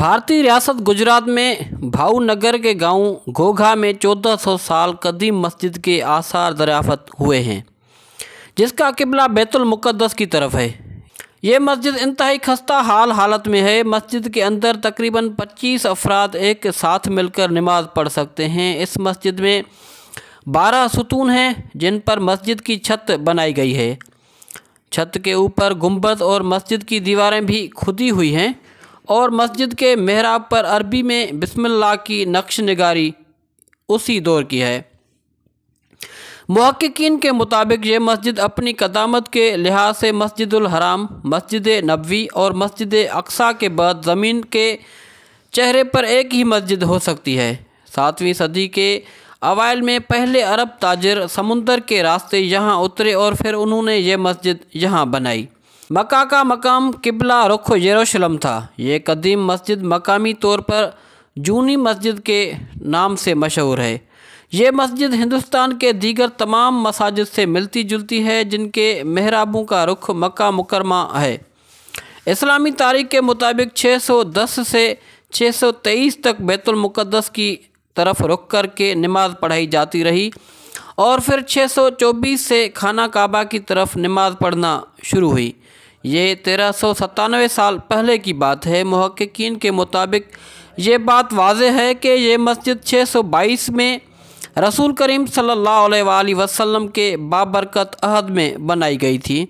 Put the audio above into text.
भारतीय रियासत गुजरात में भावनगर के गांव घोघा में 1400 साल कदीम मस्जिद के आसार दरियाफत हुए हैं जिसका किबला बैतुल मुक़द्दस की तरफ है ये मस्जिद इंतहाई खस्ता हाल हालत में है मस्जिद के अंदर तकरीबन 25 अफराद एक साथ मिलकर नमाज पढ़ सकते हैं इस मस्जिद में 12 सुतून हैं जिन पर मस्जिद की छत बनाई गई है छत के ऊपर गुम्बद और मस्जिद की दीवारें भी खुदी हुई हैं और मस्जिद के महराब पर अरबी में बिस्मिल्लाह की नक्श नगारी उसी दौर की है महक्कीन के मुताबिक ये मस्जिद अपनी कदामत के लिहाज से हराम, मस्जिद नबवी और मस्जिद अक्सा के बाद ज़मीन के चेहरे पर एक ही मस्जिद हो सकती है सातवीं सदी के अवाइल में पहले अरब ताजर समुंदर के रास्ते यहाँ उतरे और फिर उन्होंने ये मस्जिद यहाँ बनाई मक्का का मकाम किबला रुख यरूशलम था ये कदीम मस्जिद मकामी तौर पर जूनी मस्जिद के नाम से मशहूर है ये मस्जिद हिंदुस्तान के दीगर तमाम मसाजिद से मिलती जुलती है जिनके मेहराबों का रुख मक्का मुकरमा है इस्लामी तारीख के मुताबिक 610 से 623 तक बैतुलमक़दस की तरफ रुख करके नमाज पढ़ाई जाती रही और फिर 624 से खाना काबा की तरफ नमाज पढ़ना शुरू हुई ये तेरह सौ सत्तानवे साल पहले की बात है महक्कीन के मुताबिक ये बात वाज है कि ये मस्जिद 622 में रसूल करीम सल्लल्लाहु अलैहि वसल्लम के बाबरकत अहद में बनाई गई थी